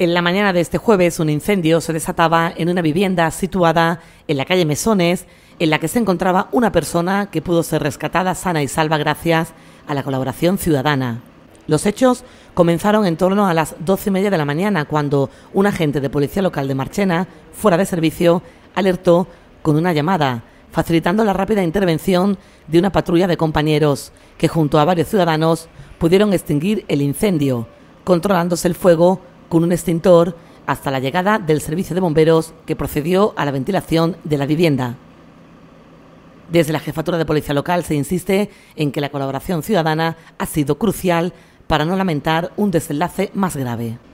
En la mañana de este jueves, un incendio se desataba en una vivienda situada en la calle Mesones, en la que se encontraba una persona que pudo ser rescatada sana y salva gracias a la colaboración ciudadana. Los hechos comenzaron en torno a las doce y media de la mañana, cuando un agente de policía local de Marchena, fuera de servicio, alertó con una llamada, facilitando la rápida intervención de una patrulla de compañeros, que junto a varios ciudadanos pudieron extinguir el incendio, controlándose el fuego con un extintor hasta la llegada del servicio de bomberos que procedió a la ventilación de la vivienda. Desde la jefatura de policía local se insiste en que la colaboración ciudadana ha sido crucial para no lamentar un desenlace más grave.